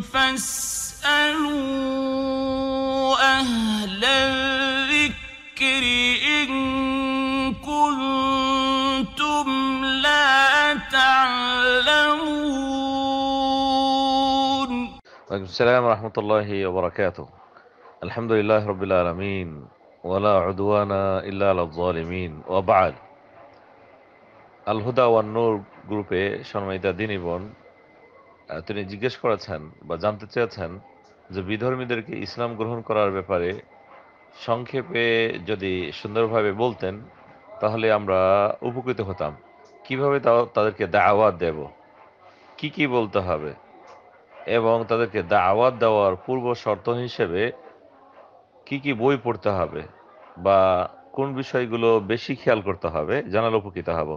فاسألوا أهل الذكر إن كنتم لا تعلمون وعليكم السلام ورحمة الله وبركاته الحمد لله رب العالمين ولا عدوان إلا على الظالمين وبعد আলহুদা one নূর গ্রুপে সন্মানিতা দিনীবন তিনি জিজ্ঞেস করেছেন বা জানতে চেয়েছেন যে বিধর্মীদেরকে ইসলাম গ্রহণ করার ব্যাপারে সংক্ষেপে যদি সুন্দরভাবে বলতেন তাহলে আমরা উপকৃত হতাম কিভাবে তাদেরকে দাওয়াত দেব কি কি বলতে হবে এবং তাদেরকে দাওয়াত দেওয়ার পূর্ব শর্ত হিসেবে কি কি বই পড়তে হবে বা কোন বিষয়গুলো বেশি খেয়াল করতে হবে জানালে উপকৃত হব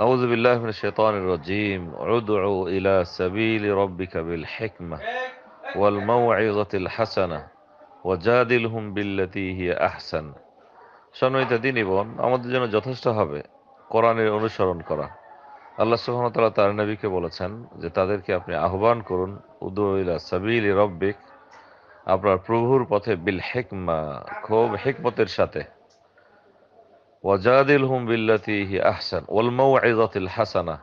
أعوذ بالله من الشيطان الرجيم ادعوا إلى سبيل ربك بالحكمة والموعظة الحسنة وجادلهم بالتي هي أحسن সম্মানিত দিন ইবন আমাদের জন্য যথেষ্ট হবে কোরআনের অনুসরণ করা আল্লাহ সুহামতাল্লাহ তার নবীকে বলেছেন যে তাদেরকে আপনি আহ্বান করুন উদুল্লা সাবিল রব্বিক আপনার প্রভুর পথে বিল হেকমা খুব হেকমতের সাথে ওয়াজাদিল হুম আহসান ওলমৌ আজাতিল হাসানা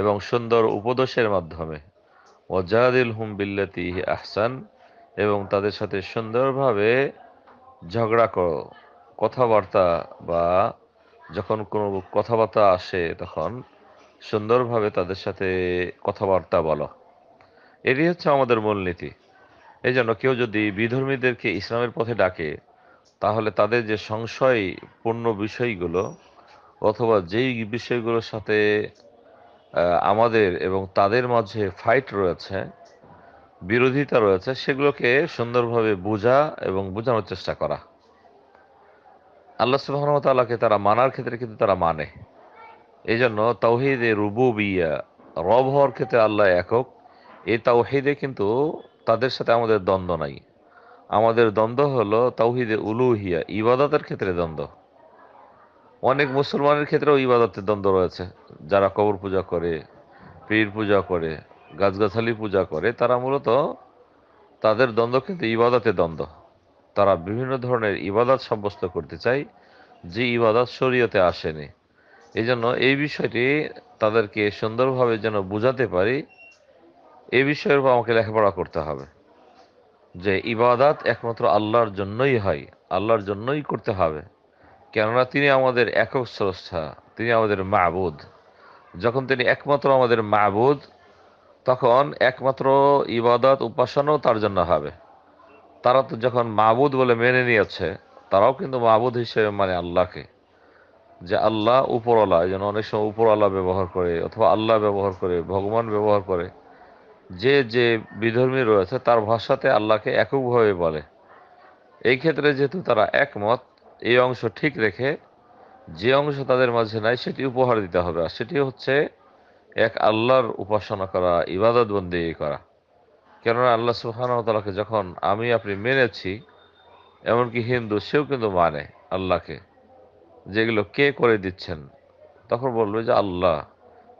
এবং সুন্দর উপদেশের মাধ্যমে ওয়াজাদিল হুম আহসান এবং তাদের সাথে সুন্দরভাবে ঝগড়া করো কথাবার্তা বা যখন কোনো কথাবার্তা আসে তখন সুন্দরভাবে তাদের সাথে কথাবার্তা বলো এটি হচ্ছে আমাদের মূলনীতি এই জন্য কেউ যদি বিধর্মীদেরকে ইসলামের পথে ডাকে তাহলে তাদের যে সংশয়পূর্ণ বিষয়গুলো অথবা যেই বিষয়গুলোর সাথে আমাদের এবং তাদের মাঝে ফাইট রয়েছে বিরোধিতা রয়েছে সেগুলোকে সুন্দরভাবে বোঝা এবং বোঝানোর চেষ্টা করা আল্লাহ সুবাহতাল্লাহকে তারা মানার ক্ষেত্রে কিন্তু তারা মানে এই জন্য তাওহিদে বিয়া রব হওয়ার ক্ষেত্রে আল্লাহ একক এই তাওহিদে কিন্তু তাদের সাথে আমাদের দ্বন্দ্ব নাই আমাদের দ্বন্দ্ব হলো তাওহিদে উলুহিয়া ইবাদতের ক্ষেত্রে দ্বন্দ্ব অনেক মুসলমানের ক্ষেত্রেও ইবাদতের দ্বন্দ্ব রয়েছে যারা কবর পূজা করে পীর পূজা করে গাছগাছালি পূজা করে তারা মূলত তাদের দ্বন্দ্ব কিন্তু ইবাদতের দ্বন্দ্ব তারা বিভিন্ন ধরনের ইবাদত সাব্যস্ত করতে চায় যে ইবাদত শরীয়তে আসেনি এই জন্য এই বিষয়টি তাদেরকে সুন্দরভাবে যেন বোঝাতে পারি এ বিষয়ের উপর আমাকে লেখাপড়া করতে হবে যে ইবাদাত একমাত্র আল্লাহর জন্যই হয় আল্লাহর জন্যই করতে হবে কেননা তিনি আমাদের একক স্রষ্টা তিনি আমাদের মাহবুদ যখন তিনি একমাত্র আমাদের মাহবুদ তখন একমাত্র ইবাদত উপাসনাও তার জন্য হবে তারা তো যখন মাবুদ বলে মেনে নিয়েছে তারাও কিন্তু মাহবুদ হিসেবে মানে আল্লাহকে যে আল্লাহ উপরওয়ালা এই জন্য অনেক সময় উপরওয়ালা ব্যবহার করে অথবা আল্লাহ ব্যবহার করে ভগবান ব্যবহার করে যে যে বিধর্মী রয়েছে তার ভাষাতে আল্লাহকে এককভাবে বলে এই ক্ষেত্রে যেহেতু তারা একমত এই অংশ ঠিক রেখে যে অংশ তাদের মাঝে নাই সেটি উপহার দিতে হবে আর সেটি হচ্ছে এক আল্লাহর উপাসনা করা ইবাদত বন্দী করা কেননা আল্লাহ তালাকে যখন আমি আপনি মেনেছি এমনকি হিন্দু সেও কিন্তু মানে আল্লাহকে যেগুলো কে করে দিচ্ছেন তখন বলবে যে আল্লাহ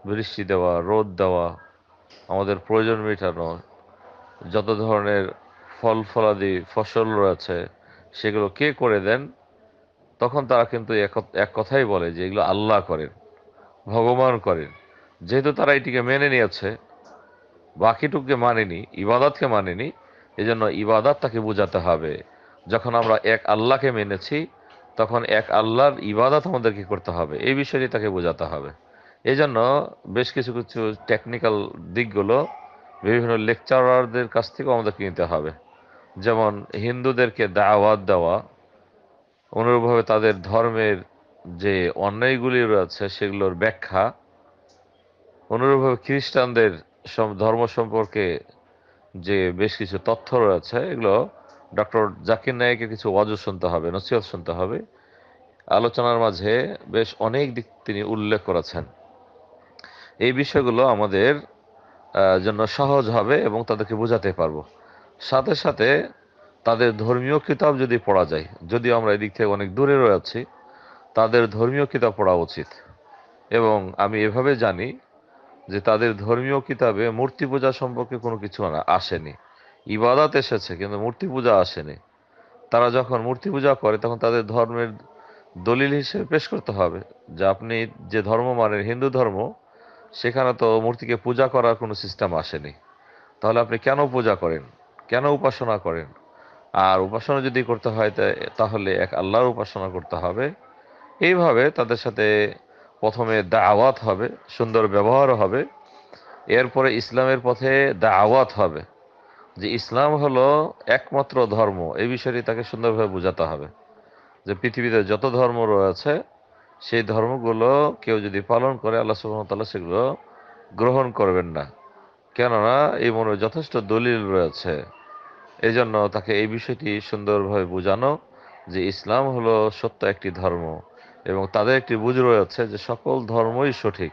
বৃষ্টি দেওয়া রোদ দেওয়া আমাদের প্রয়োজন মেটানো যত ধরনের ফল ফলাদি ফসল রয়েছে সেগুলো কে করে দেন তখন তারা কিন্তু এক কথাই বলে যে এগুলো আল্লাহ করেন ভগবান করেন যেহেতু তারা এটিকে মেনে নিয়েছে বাকিটুককে মানেনি ইবাদতকে মানেনি জন্য ইবাদত তাকে বোঝাতে হবে যখন আমরা এক আল্লাহকে মেনেছি তখন এক আল্লাহর ইবাদত আমাদেরকে করতে হবে এই বিষয়টি তাকে বোঝাতে হবে এজন্য বেশ কিছু কিছু টেকনিক্যাল দিকগুলো বিভিন্ন লেকচারারদের কাছ থেকেও আমাদেরকে নিতে হবে যেমন হিন্দুদেরকে দাওয়াত দেওয়া অনুরূপভাবে তাদের ধর্মের যে অন্যায়গুলি রয়েছে সেগুলোর ব্যাখ্যা অনুরূপভাবে খ্রিস্টানদের ধর্ম সম্পর্কে যে বেশ কিছু তথ্য রয়েছে এগুলো ডক্টর জাকির নায়কের কিছু ওয়াজও শুনতে হবে নসিহত শুনতে হবে আলোচনার মাঝে বেশ অনেক দিক তিনি উল্লেখ করেছেন এই বিষয়গুলো আমাদের জন্য সহজ হবে এবং তাদেরকে বোঝাতে পারবো সাথে সাথে তাদের ধর্মীয় কিতাব যদি পড়া যায় যদিও আমরা এদিক থেকে অনেক দূরে রয়েছি তাদের ধর্মীয় কিতাব পড়া উচিত এবং আমি এভাবে জানি যে তাদের ধর্মীয় কিতাবে মূর্তি পূজা সম্পর্কে কোনো কিছু আসেনি ইবাদাত এসেছে কিন্তু মূর্তি পূজা আসেনি তারা যখন মূর্তি পূজা করে তখন তাদের ধর্মের দলিল হিসেবে পেশ করতে হবে যে আপনি যে ধর্ম মানেন হিন্দু ধর্ম সেখানে তো মূর্তিকে পূজা করার কোনো সিস্টেম আসেনি তাহলে আপনি কেন পূজা করেন কেন উপাসনা করেন আর উপাসনা যদি করতে হয় তাহলে এক আল্লাহর উপাসনা করতে হবে এইভাবে তাদের সাথে প্রথমে দাওয়াত হবে সুন্দর ব্যবহার হবে এরপরে ইসলামের পথে দাওয়াত হবে যে ইসলাম হলো একমাত্র ধর্ম এই বিষয়টি তাকে সুন্দরভাবে বোঝাতে হবে যে পৃথিবীতে যত ধর্ম রয়েছে সেই ধর্মগুলো কেউ যদি পালন করে আল্লাহ সুহামতাল্লাহ সেগুলো গ্রহণ করবেন না কেননা এই মনে যথেষ্ট দলিল রয়েছে এজন্য তাকে এই বিষয়টি সুন্দরভাবে বোঝানো যে ইসলাম হলো সত্য একটি ধর্ম এবং তাদের একটি বুঝ রয়েছে যে সকল ধর্মই সঠিক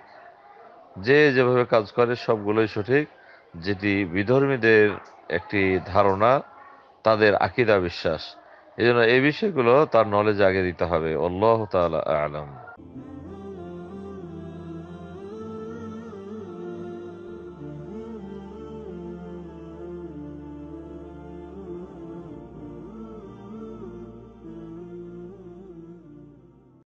যে যেভাবে কাজ করে সবগুলোই সঠিক যেটি বিধর্মীদের একটি ধারণা তাদের আকিদা বিশ্বাস এই জন্য এই বিষয়গুলো তার নলেজ আগে দিতে হবে আল্লাহ তালা আলম